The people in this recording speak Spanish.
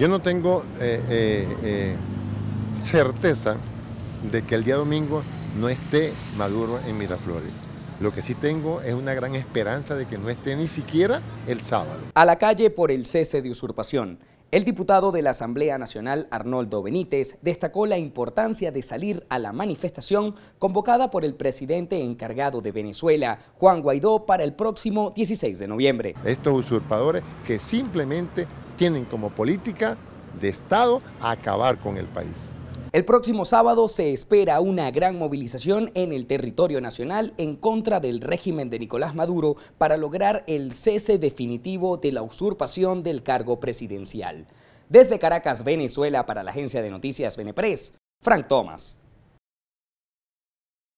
Yo no tengo eh, eh, eh, certeza de que el día domingo no esté Maduro en Miraflores. Lo que sí tengo es una gran esperanza de que no esté ni siquiera el sábado. A la calle por el cese de usurpación. El diputado de la Asamblea Nacional, Arnoldo Benítez, destacó la importancia de salir a la manifestación convocada por el presidente encargado de Venezuela, Juan Guaidó, para el próximo 16 de noviembre. Estos usurpadores que simplemente tienen como política de Estado acabar con el país. El próximo sábado se espera una gran movilización en el territorio nacional en contra del régimen de Nicolás Maduro para lograr el cese definitivo de la usurpación del cargo presidencial. Desde Caracas, Venezuela, para la agencia de noticias Venepres, Frank Thomas.